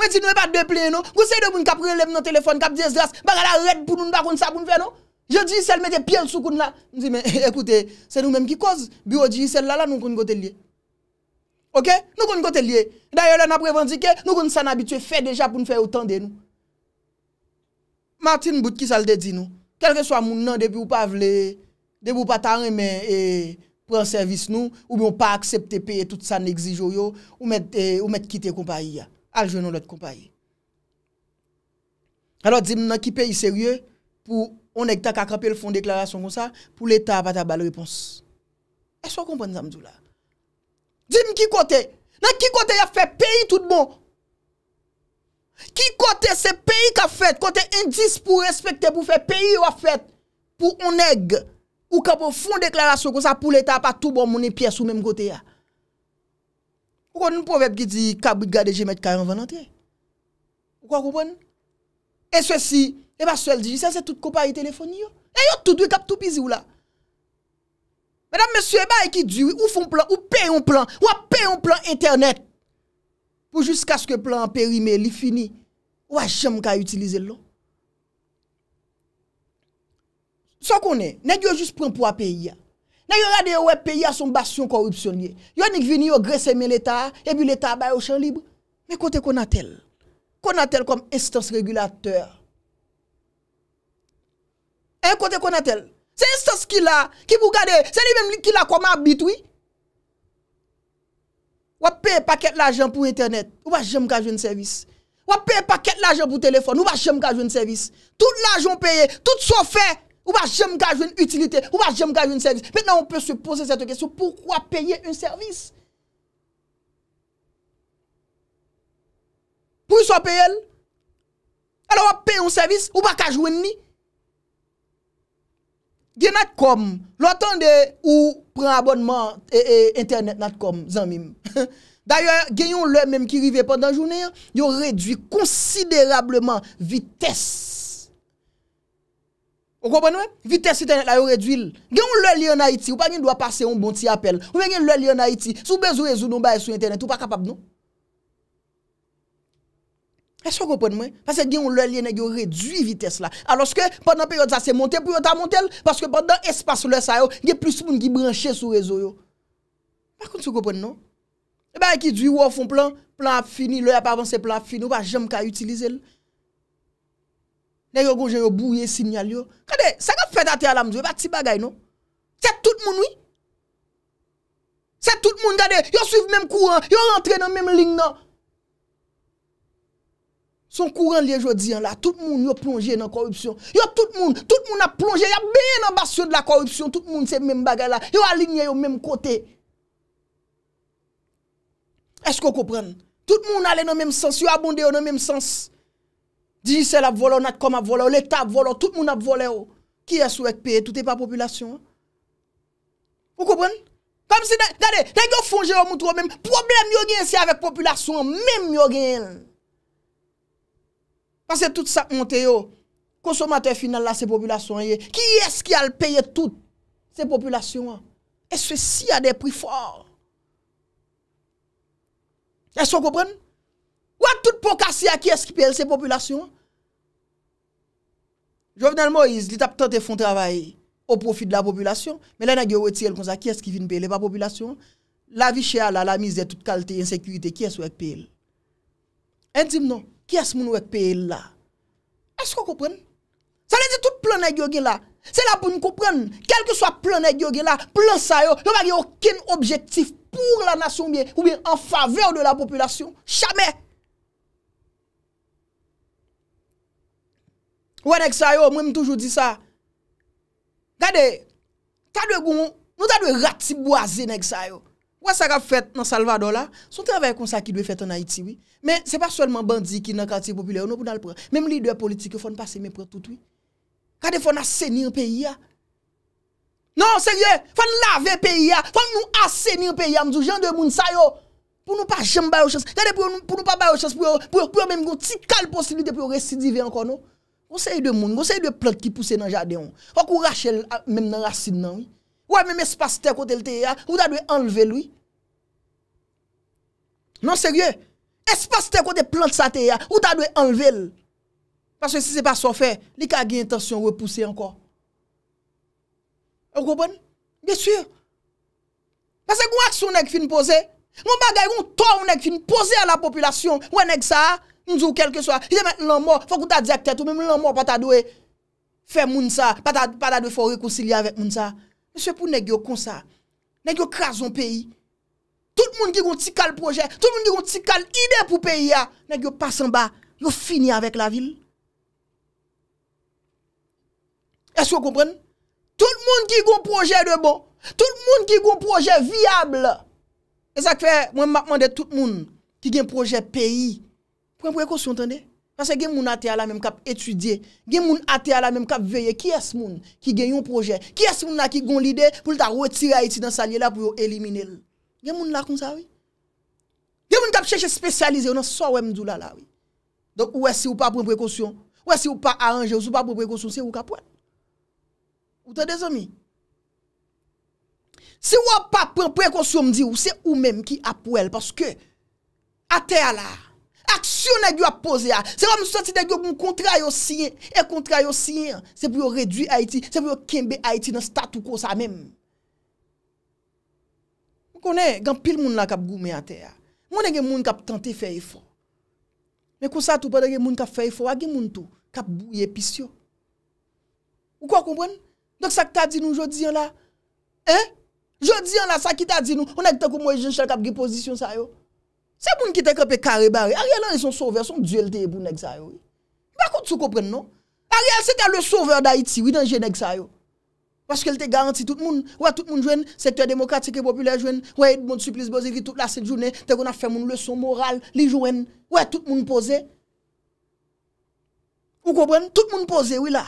Mwen ti nou e bat de ple nou? Gou se y do pou nou kap relem nou telefon, kap 10 dras, baka la red pou nou nou bakon sa pou nou fe nou? Je di y sel mette pi el sou kon la. Mwen si men, ekoute, se nou menm ki koz, bi o di y sel la la nou kon gote liye. Ok? Nou kon yon kote liye. Daya yon an ap revandike, nou kon yon san abitue fe deja pou nou fe otan de nou. Martin Boutkis al de di nou. Kelke swa moun nan, debi ou pa vle, debi ou pa ta reme pou an servis nou, ou bi ou pa aksepte peye tout sa n'exijo yo, ou met kite kompa yi ya. Al jounon lot kompa yi. Alot di mnen ki peye serye pou on ekta ka krepe l'fond deklarasyon kon sa, pou l'Etat pata ba l'repons. E swa kompon nizam djou la? Dime ki kote? Nan ki kote ya fe peyi tout bon? Ki kote se peyi ka fet? Kote indis pou respekte pou fe peyi yo a fet? Pou oneg? Ou ka pou fon deklarasyon kon sa pou leta apatou bon mounen piyes ou menm kote ya? Ou kon nou povep ki di kabri gade jemet kaya anvan ante? Ou kon koupon? E swesi? E baswel diji, se se tout kopayi telefon yo? E yo tout dwi kap tout pizi ou la? Mèdam mè pou foun plan, ou pey ou plan, ou a pey ou plan internet pou jus kask plan perimer, li fini. Ou a chèm kaj utilize lò? Sò konè, ne dyo jous prou pou a pey ya. Ne dyo rade ou a pey ya son basyon korupsyon liye. Yo ni gveni ou gresseme l'État, ebi l'État bay o chan libre, mè kote konatel. Konatel kom instance regulateur. E kote konatel, Se yon sos ki la, ki vou gade, se yon menm li ki la koman bitoui? Wap paye paket l'ajen pou internet, ou waj jem gaje un servis? Wap paye paket l'ajen pou telefon, ou waj jem gaje un servis? Tout l'ajen paye, tout so fè, ou waj jem gaje un utilite, ou waj jem gaje un servis? Mètenan, ou pè se pose sete kesyon, pou wap paye un servis? Pou yon so paye el? Wap paye un servis, ou waj jem gaje un servis? Genat kom, lwantande ou pran abonman e, e, internet nat kom, zanmim. Darye, genyon lwen menm ki rive pandan jounen, yon redwi konsiderableman vites. Ou kompon nou? Vites internet la yon redwil. Genyon lwen lwen na iti, ou pa genyon dwa pase yon bonti apel. Ou men genyon lwen lwen na iti, sou bezou e zounou ba e sou internet, ou pa kapab nou? E sou kompon mwen? Pase gen yon lè lè nè gen yon réduit vites la. A loske, pandan peryode sa se montè, pou yon ta montè lè? Pase ke pandan espas lè sa yo, gen plus moun gen branchè sou rezo yo. Par kon sou kompon non? E eh ba yon ki dwi wò fon plan, plan ap fini, lè yon ap avansè plan ap fini, ou pa jem ka utilize lè. Nè yon konjè yon bouye sinyal yo. Kade, sa yon fèt atè alam zwe, pa ti bagay non? Se tout moun wè? Se tout moun gade, yo suiv mèm kouran, yo rentre nan mè Son kouran liye jodi an la, tout moun oh. yo plonje nan korupsyon. Yo tout moun, tout moun ap plonje, ya ben an basyon nan korupsyon, tout moun se men bagay la, yo alinye yo men kote. Esko koupren? Tout moun ale nan menm sens, yo abonde yo nan menm sens. Dijise la volo, nat koma volo, l'Etat volo, tout moun ap volo yo. Ki eswekpe, tout e pa populasyon. Yo koupren? Kamsi de, gade, de yo fonje yo moutro menm, problem yo gen se avek populasyon, menm yo gen el. Pense tout sa onte yo Konsomate final la se populasyon ye Ki es ki al peye tout Se populasyon E se si a de pri faw E so kopren Ou ak tout pou kasi a Ki es ki peye se populasyon Jovenel Moise Li tap tante fon travay O profi de la populasyon Me la nan ge ou eti el konza Ki es ki fin peye le pa populasyon La vi che al la la mise de tout kalte E insekuiti ki es wek peye Intim non Ki as moun wèk peye la? Esko koupren? Sa le di tout plon e gyogi la? Se la pou m koupren? Kel ke swa plon e gyogi la, plon sa yo, yo bagye okin objektif pou la nasyon miye, ou bien an favew de la populasyon, chame! Wè nek sa yo, mwen m toujou di sa. Gade, ta dwe goun, nou ta dwe rati boazen nek sa yo. Wè sa ka fèt nan Salvador la, son travè kon sa ki dwe fèt an Haiti wè. Mè se pa souèlman bandi ki nan kati populè wè nou pou nan l prè. Mèm li dwe politik yo fòn pasè mè prè tout wè. Kade fòn asenir peyi ya. Non, sèrye, fòn lave peyi ya, ah. fòn nou asenir peyi ya. Ah. Mèm dwe jan dwe moun sa yo, pou nou pa jem bè yo chans, jan dwe pou nou pa bè yo chans, pou yo mèm goun ti kal posili dwe pou yo residive an kon nou. Goun se yon dwe moun, goun se yon dwe plak ki pousse nan jade yon. Fòk ou Rachel, ah, mèm nan Wè mèm espas te kote l te ya, ou ta dwe enleve l wè? Nan serye? Espas te kote plante sa te ya, ou ta dwe enleve l? Pasè si se pa so fè, li ka gen tansyon wè pousse ankon. Ou go bon? Bien sûr. Pasè kou ak sou nèk fin pose? Mwen bagay, mwen tov nèk fin pose an la popilasyon. Mwen nèk sa, mwen zou kelke swa. Yè mèm lèm mò, fò kou ta djek tèt ou mèm lèm mò pa ta dwe fè moun sa. Pa ta dwe fò rekonsilye avèk moun sa. Se pou nè gyo konsa, nè gyo kras an peyi, tout moun ki goun tikal proje, tout moun ki goun tikal ide pou peyi a, nè gyo pasan ba, nè gyo fini avèk la vil. E se ou kompren? Tout moun ki goun proje de bon, tout moun ki goun proje viable, e sa kwe mwen makman de tout moun ki gwen proje peyi. Pwen pwen ekos yon tande? Pase gen moun ate ala mèm kap etudye, gen moun ate ala mèm kap veye, ki es moun ki gen yon proje, ki es moun la ki gonlide, pou lta rotire a iti dan salye la pou yo elimine l. Gen moun la kon sa, oui. Gen moun kap cheche spesyalize, yo nan so we mdou la, oui. Donk ou esi ou pa pren prekosyon, ou esi ou pa aranje, ou se ou pa pren prekosyon, se ou kap wèl. Ou te dezomi? Se ou pa pren prekosyon, mdi ou, se ou mèm ki ap wèl, paske ate ala, Aksyon nan yon apose a. Se yon moun soti nan yon moun kontra yon siyen. E kontra yon siyen. Se pou yon redwi Haiti. Se pou yon kembe Haiti nan statou kousa menm. Ou konen, gen pil moun la kap gome a te a. Moun e gen moun kap tante feyifon. Men konsa tou paden gen moun kap feyifon. Wa gen moun tou? Kap bouye pisyo. Ou kwa koumen? Dok sak ta di nou jodi an la? Hein? Jodi an la sak ki ta di nou. O nèk te kou moun gen chal kap geposisyon sa yo? C'est pour qui te campé carré barré. Ariel ils sont sauveur, son duel te pour nèg ça yo. Par contre, tu comprends non Ariel c'était le sauveur d'Haïti, oui dans nèg ça yo. Parce qu'elle te garantit tout le monde. Ouais, tout le monde joue, secteur démocratique et populaire joue. Ouais, bon supplice qui, toute la cette journée, t'es qu'on a fait mon leçon morale, les joue. Ouais, tout le monde posait. Vous comprenez Tout le monde posait, oui là.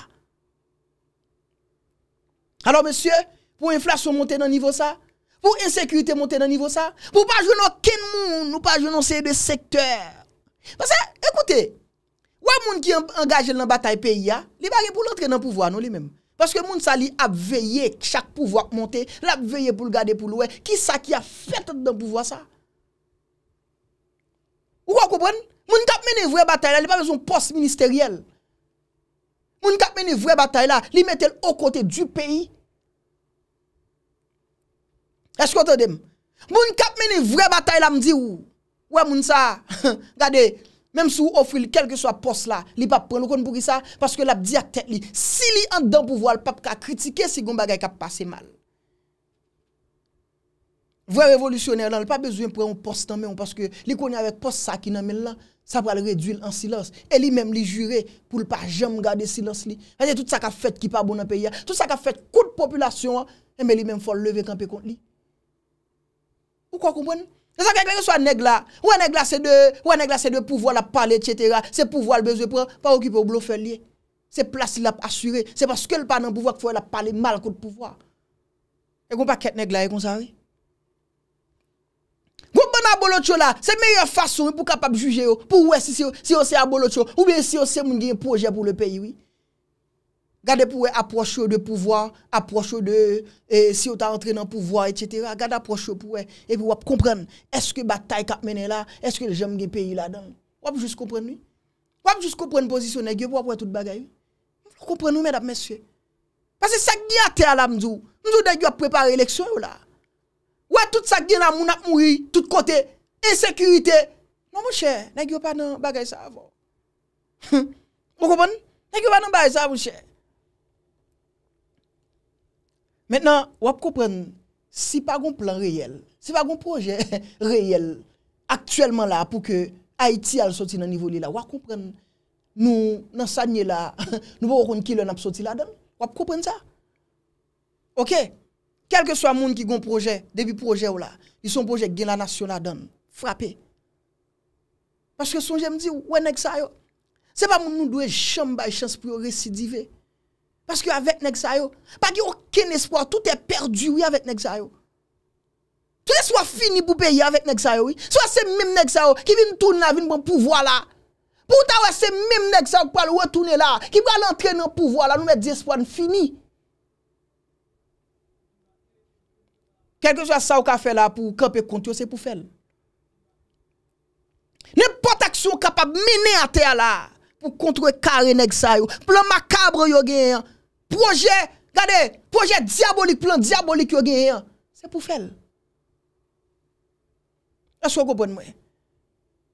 Alors monsieur, pour inflation monter dans le niveau ça, pou ensekurite monte nan nivou sa, pou pa jounon ken moun, ou pa jounon se de sektèr. Pase, ekoute, wè moun ki engaje nan batay peya, li ba gen pou l'entre nan pouvoi nou li men. Paske moun sa li ap veye chak pouvoi monte, l ap veye pou l gade pou louè, ki sa ki a fèt nan pouvoi sa. Ou wakou bon? Moun kap mene vwe batay la, li pa mè son post ministeriel. Moun kap mene vwe batay la, li metel o kote du peyi, Esko te dem? Moun kap meni vre batay la mdi ou? Ou e moun sa? Gade, mem sou ofri li kelke swa pos la, li pap pren lukon pou ki sa, paske la bdi a tek li. Si li andan pou vo al pap ka kritike, si gomba gay kap pase mal. Vre revolutioner lan, li pa bezwen pren ou pos tan men, paske li konye avèk pos sa ki nan men lan, sa pral redwil an silans. E li mem li jure, pou l pa jem gade silans li. Gade, tout sa ka fèt ki pa bonan pe ya, tout sa ka fèt kou de populasyon an, e men li mem fol leve kanpe kont li. Poukwa koumwen? Se sa kèk lèk yo sou anèk la. Ou anèk la se de pouvo la pale et chetera. Se oh. pouvo albeze pou an, pa ou ki pou ou blofe li. Se plas il la asure. Se paske l'panan pouvo ak fwe la pale mal koum pouvoir. E kon pa kèk lèk la e kon sa. Goun bon an bolot yo la. Se meyò fason pou kapab juje yo. Pou wè si yo se an bolot yo. Ou bien si yo se moun di yon pouje pou le peyi. Gade pou we apwache ou de pouvoi, apwache ou de e, si ou ta entre nan pouvoi, etc. Gade apwache ou pou we, epi wap komprende, eske batay kap mene la, eske le jem gen peyi la dan. Wap jous komprende nou? Wap jous komprende pozisyon negyo pou wap wap tout bagay ou? Wap jous komprende nou mèd ap mès fè? Pase sak di ate ala mzou, mzou negyo ap prepare leksyon ou la. Wap tout sak di nan moun ap mouri, tout kote, e sekurite. Mwen non, mwen chè, negyo pa nan bagay sa avon. Mwen komprende? Negyo pa nan bagay sa mwen chè. Menan, wap koupren si pa goun plan reyel, si pa goun proje reyel aktuelman la pou ke Haiti al soti nan nivou li la, wap koupren nou nan sanye la, nou wakoun kilon ap soti la dan, wap koupren ta. Ok, kelke swa moun ki goun proje, debi proje ou la, di son proje gen la nasyon la dan, frapi. Pache ke son jem di ou, wè nek sa yo. Se pa moun nou dwe chamba y chans pou yo residive. Paske yo avek nek sa yo. Pakke yo ken espwa, tout e perdu yo avek nek sa yo. Sou yon swa fini pou peye avek nek sa yo. Sou ase mim nek sa yo ki vin toune la, vin pou pouvo la. Pou ta ou ase mim nek sa yo pou alo wotoune la. Ki pou alo entrene pouvo la, nou mette espwa ni fini. Kelke swa sa yo ka fe la pou kap e kontyo, se pou fel. Nen pot akso kapab mine ate la. Pou kontwe kare nek sa yo. Pou la makabre yo gen yon. Proje, gade, proje diabolik plan, diabolik yon gen yon. Se pou fel. La sou akopon mwen.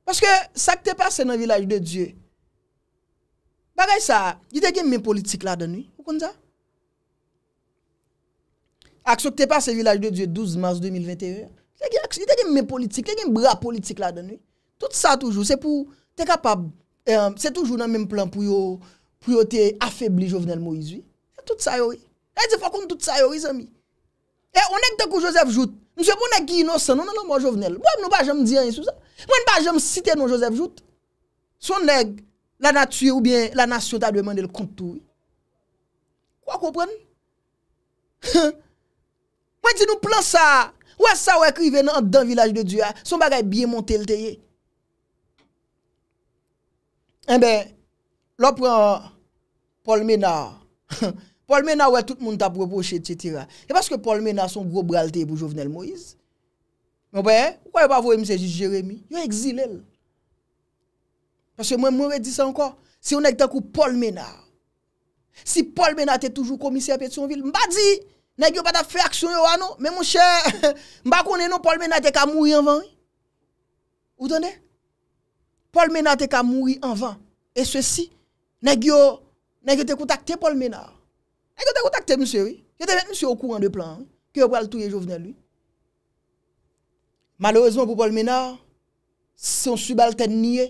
Paske sa kte pa se nan vilaj de Diyo. Bagay sa, yon te gen men politik la denou. Fou kon za? Akso kte pa se vilaj de Diyo 12 mars 2021. Yon te gen men politik, yon te gen bra politik la denou. Tout sa toujou, se pou, te kapab, euh, se toujou nan men plan pou yo te afebli jovenel Moizwi. tout sa yo e. E di fakon tout sa yo e sami. E onek te kou Josef Jout. Mse pou nek ki inosan, non nan non, non, moun jovenel. Mwen nou baje m diyan yon sou sa. Mwen baje m site nou Josef Jout. Son neg la natuye ou bie la nasyon ta dweman el kontou. Kwa koupren? Mwen di nou plan sa. Wè sa wè kriven nan dan vilaj de Dua. Son bagay biye monte lteye. Ebe, eh lopwen pol mena kou Paul Ménard, wè, tout moun tap reposhe, etc. E paske Paul Ménard son grob bralte pou Jovenel Moïse? Mwen bè, wè, wè pa vwè M. J. Jeremie? Yon exil el. Mwen se mwen mwè di sa anko, si yon ek takou Paul Ménard, si Paul Ménard te toujou komisye apèt son vil, mba di, nèk yo bada ah, fè aksyon yo anon, mè mwen chè, mba konenon Paul Ménard te ka mwoui anvan. Ou tande? Paul Ménard te ka mwoui anvan. E sou si, nèk yo, nèk yo te kontakte Paul Ménard. Yote kontakte msye wè, yote msye wè msye wè kou an de plan wè, ki wè pral touye jovnel wè. Malorèzman pou Paul Ménard, son subal ten nye,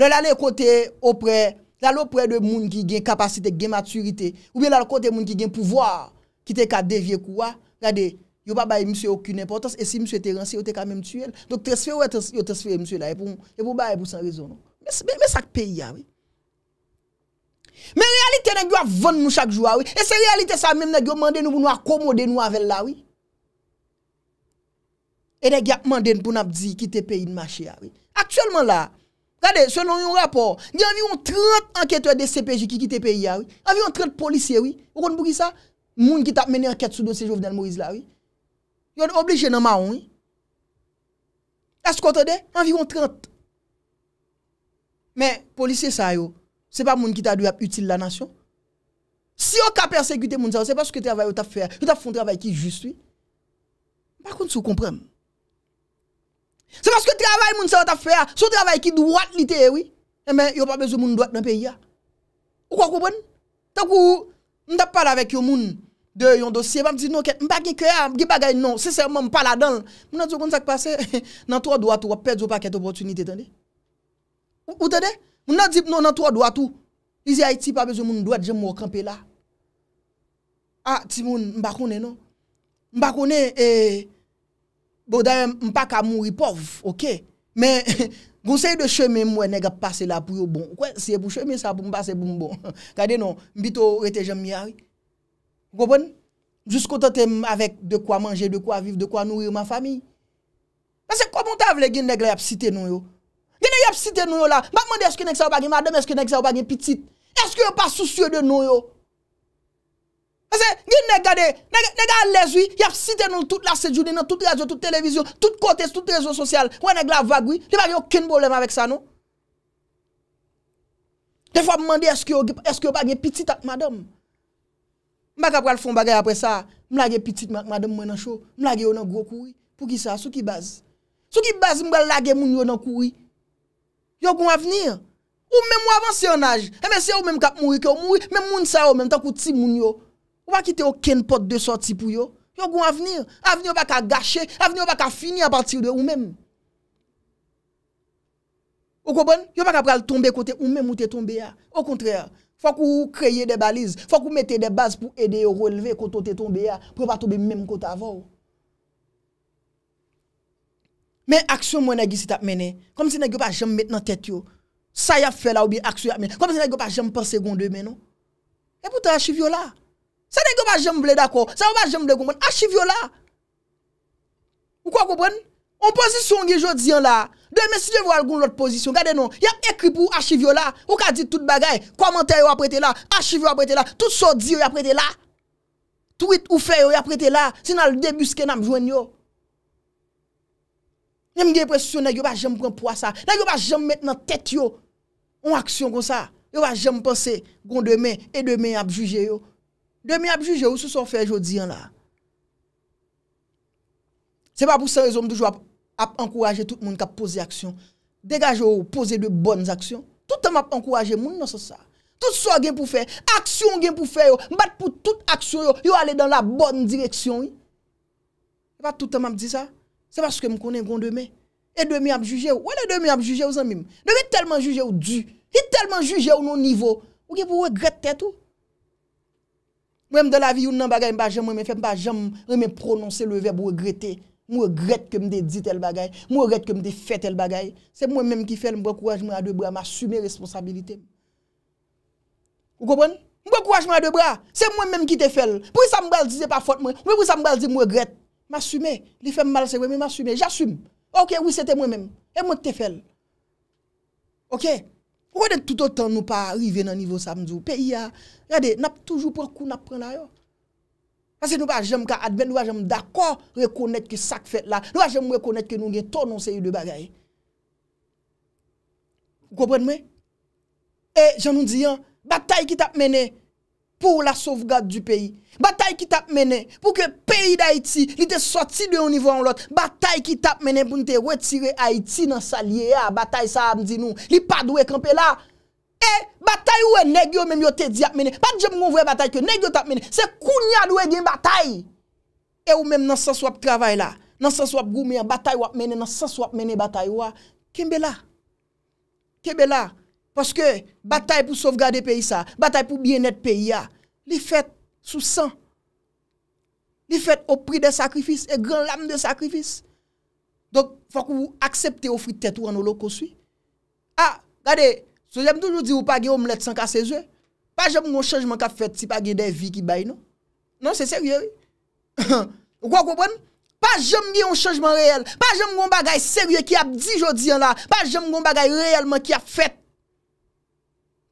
lè lè lè kontè wè, lè lè kontè wè moun ki gen kapasite, gen maturite, ou lè lè kontè moun ki gen pouvoar, ki te ka devye kou wè, lè de, yon pa baye msye wè kou nè potas, e si msye Terranci wè te ka mè mtsuyè lè, donk te sfe wè te sfe msye la, e pou baye pou san rezon. Mè sak pey ya wè. Men realite ne gyo avon mou chak jwa wè E se realite sa men ne gyo manden nou Mou nou akomode nou avèl la wè E ne gyo manden pou nap di Kite pe yon machè ya wè Aktuellement la Gade, se non yon rapor Nye anviron 30 anketwe de CPJ Ki kite pe yon ya wè Anviron 30 polisye wè Moun ki tap meni anket Soudo se jo vnen mou iz la wè Yon oblige nan ma wè As kote de, anviron 30 Men polisye sa yo Se pa moun ki ta dwe ap util la nasyon? Si yo ka persekute moun sa ou, se pa sou ki travay ou ta fè ya? Ou ta foun travay ki justi? Bakoun sou komprèm? Se pa sou ki travay moun sa ou ta fè ya? Ah, sou travay ki dwat lite ewi? Emen, eh yo pa bezou moun dwat nan peyi ya? Ou kwa koubon? Takou, moun ta pala avek yo moun de yon dosye, bap di nou ke mba ki kreya, ah, mbi bagay nou, se se moun pala dan moun anjou kon sa kpase nan tou a dwat ou a ped jou pa ket opotunite, tende? Ou tende? Mwen nan dipe nou nan tro do atou. Lize a iti pa bezou moun, mwen doat jem mwen krempe la. A, ah, ti moun mbakone non. Mbakone e, eh, bodan mpa ka moun ripov, ok. Men, gonsenye de cheme mwen nega pase la pou yo bon. Kwen seye pou cheme sa, pou mba seye pou mbon. Kade non, mbito rete jem mi awi. Gwabon? Jus kontote avèk de kwa manje, de kwa viv, de kwa nourir man fami. Pase kwabon ta vle gen nega yap site nou yo. Gine yop site nou yo la, bak mande eske yon ek sa wap agen madem, eske yon ek sa wap agen pitit. Eske yon pa souciyo de nou yo. Mese, gine nega de, nega en lezwi, yop site nou tout la sejouni nan, tout radio, tout televizyon, tout kotes, tout rezo sosyal, wene glavagwi. Li bagi yon ken bolem avek sa nou. Defwa mande eske yon bagen pitit ak madem. Mbaka pral fon bagay apre sa, mbaga yon pitit ak madem mwen an sho, mbaga yon an gro koui. Pou ki sa, sou ki baz. Sou ki baz mbaga lage moun yon an koui. Yo goun avnir, ou mèm ou avanse yon eh aj, mèm moun sa yo mèm, mèm moun sa yo mèm, tan kou ti moun yo. Ou pa kite yon ken pot de soti pou yo, yo goun avnir, avnir ou pa ka gache, avnir ou pa ka fini apatir de ou mèm. Ou kou bon, yo pa ka pral tombe kote ou mèm ou te tombe ya, ou kontrè, fò kou kreye de balize, fò kou mette de baz pou ede yo releve kote ou te tombe ya, pou yo pa tobe mèm kote avon. Men aksyon mwen e gisit ap mene, kom si ne gyo pa jem met nan tet yo, sa ya fe la ou bi aksyon ap mene, kom si ne gyo pa jem persegon de men nou, e pouta a chiv yo la. Sa ne gyo pa jem ble dako, sa wou pa jem ble goun mwen, a chiv yo la. Ou kwa koupon? On posisyon ge jod ziyan la, deme si je vwa l goun l ot posisyon, gade nou, yap ekri pou a chiv yo la, ou ka di tout bagay, komentaryo ap rete la, a chiv yo ap rete la, tout so diyo ap rete la, tweet ou feyo ap rete la, se nan Nèm gen presyonè, yo pa jèm konpwa sa. Nèm yo pa jèm mèt nan tèt yo. On aksyon kon sa. Yo pa jèm pense kon demè, e demè ap juje yo. Demè ap juje yo, sou son fè jodi an la. Se pa pou se rezom doujwa ap ap ankoraje tout moun ka pose aksyon. Dèkaj yo, pose de bonnes aksyon. Tout an ap ankoraje moun nan se sa. Tout so gen pou fè. Aksyon gen pou fè yo. Mbate pou tout aksyon yo. Yo ale dan la bonne direksyon. Se pa tout an ap di sa. Se baske m konen kondeme. E demi ap juje ou. Ou alè demi ap juje ou zanmim? Demi telman juje ou du. Ti telman juje ou nou nivou. Ou ki pou regrette te tou? Mwen m de la vi yon nan bagay m pa jem mwen m fèm pa jem m mè prononse le ve pou regrette. Mwen regrette ke m de di tel bagay. Mwen regrette ke m de fe tel bagay. Se mwen mèm ki fèl m pou kouaj mè a de bra m asume responsabilite. Ou koubon? M pou kouaj mè a de bra. Se mwen mèm ki te fèl. Mwen m sa mbal di se pa fote mwen. Mwen m sa mbal di m regret M'assume, li fèm mal se wè, mi m'assume, j'assume. Ok, wè, wè, sète mwen mèm. E mwen te fèl. Ok, wè, wè, tout an tan nou pa arrive nan nivou sa mdjou. Pe, ya, gade, nap toujou pou akou nap pren la yo. Pase nou pa, jèm ka admen, nou pa jèm d'akor rekonèt ke sak fèt la. Nou pa jèm rekonèt ke nou gen tonon se yu de bagay. Ou kopren mwen? E, jèm nou diyan, batay ki tap menè. Pou la sovgade di peyi. Batay ki tap mene. Pou ke peyi da Haiti li te soti do yon nivou an lot. Batay ki tap mene pou ni te wetire Haiti nan salye ya. Batay sa abn di nou. Li pa dwe kampe la. E batay ou e negyo men yo te di ap mene. Ba djem moun vwe batay ki negyo tap mene. Se kounya dwe gen batay. E ou men nan sas wap travay la. Nan sas wap goumen. Batay wap mene. Nan sas wap mene batay wap. Kembe la. Kembe la. Paske batay pou sovgade peyi sa, batay pou bienet peyi ya. Li fet sou san. Li fet ou pri de sakrifis, e gran lam de sakrifis. Dok, fwa kou aksepte ou fri tet ou an ou lo koswi. Ha, gade, sou jem doujou di ou pa ge omlet san kasezwe. Pa jem ngon chanjman ka fet si pa ge de vi ki bay non. Non, se serye, oui. Ou kwa koupon? Pa jem ge yon chanjman reyel. Pa jem ngon bagay serye ki ap di jodi an la. Pa jem ngon bagay reyelman ki ap fet.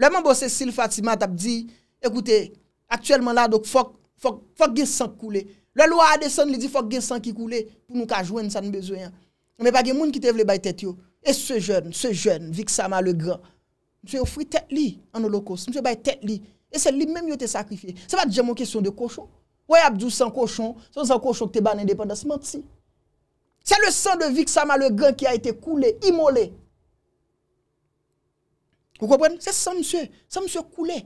Lèman bo Cecil Fatimat ap di, ekoute, aktuelman la, fok gen sang koule. Lè lwa adesan li di, fok gen sang ki koule. Pou nou ka jwen, sa nou bezoyan. Mwen pa gen moun ki te vle bay tet yo. E se jen, se jen, Vic Sama le gran. Mwen fwe tet li an holokos. Mwen fwe bay tet li. E se li menm yo te sakrifye. Se pa di jen mwen kesyon de koshon. Wè ap di ou san koshon, san san koshon ki te ban indépendant, se man ti. Se le san de Vic Sama le gran ki a ete koule, imole, Vous comprenez C'est ça, monsieur. Ça, monsieur Coulet.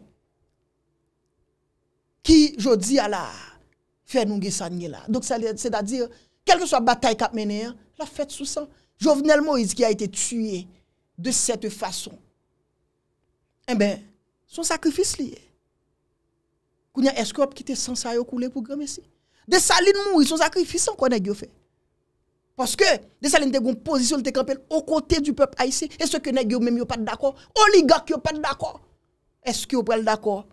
Qui, je dis à la, fait nous gagner là. Donc, c'est-à-dire, quelle que soit la bataille qu'a menée, hein, la fête sous sang. Jovenel Moïse qui a été tué de cette façon. Eh bien, son sacrifice lié. Kounya Escrope qui était sans ça couler pour grand Messie. De Saline mourir, son sacrifice encore nèg fait. Paske Desaline te goun pozisyon te kampel Okote du pep aise E se ke neg yo mèm yo pat d'akor Oligak yo pat d'akor Eske yo prèl d'akor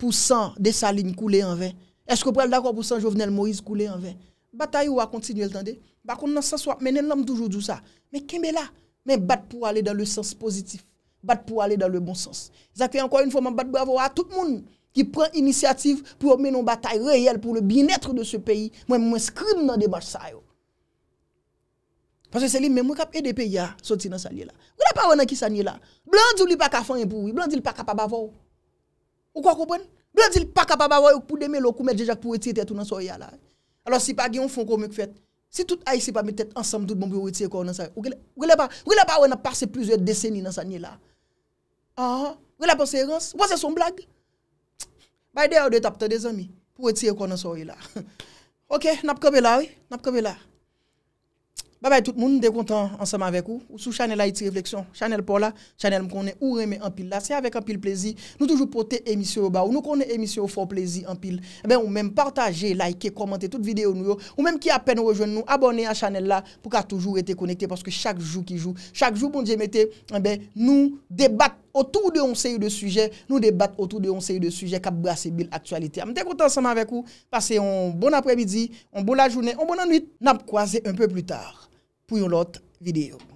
pou san Desaline koule en vain Eske yo prèl d'akor pou san Jovenel Moïse koule en vain Bata yo a kontinu el tande Bakon nan saswa mènen nanm toujou djou sa Mè ke mè la Mè bat pou ale dan le sens pozitif Bat pou ale dan le bon sens Zakè anko yon foman bat bravo a tout moun Ki prèl inisiativ pou mè non bata yon reyel Pou le binetre de se peyi Mwen mwen skrim nan deman sa yo Paswè se li mèm wè kap EDP ya soti nan sanye la. Gwè la pa wè nan ki sanye la. Blandi wè li pa kafan yè pou wè. Blandi wè pa kapabavò. Ou kwa koupèn? Blandi wè pa kapabavò yè pou demè lò kou mè djejak pou weti yè tèt ou nan sanye la. Alo si pa gen yon fon kou mèk fèt. Si tout a yè si pa mè tèt ansam tout mèm wè weti yè kon nan sanye la. Gwè la pa wè nan pase pizwe deseni nan sanye la. A, gwè la pa se yè gans. Ou wè se son blag? Bay de yè ou de tapte de zami Babay tout moun, nou dekontan ansaman vek ou, sou chanel la iti refleksyon, chanel pou la, chanel mkone ou reme anpil la, se avèk anpil plezi, nou toujou pote emisyon ou eh ba ou nou kone emisyon ou fò plezi anpil, ou mèm partaje, like, komante, tout videyo nou yo, ou mèm ki apèn rejwen nou, abone an chanel la pou ka toujou etè konekte, paske chak jou ki jou, chak jou bon moun jèmète, eh nou debat otou de onseye de suje, nou debat otou de onseye de suje, kap brase bil aktualite. Mdekontan ansaman vek ou, pase yon bon apremidi, yon bon la jounè, yon bon anuit, por um lote video.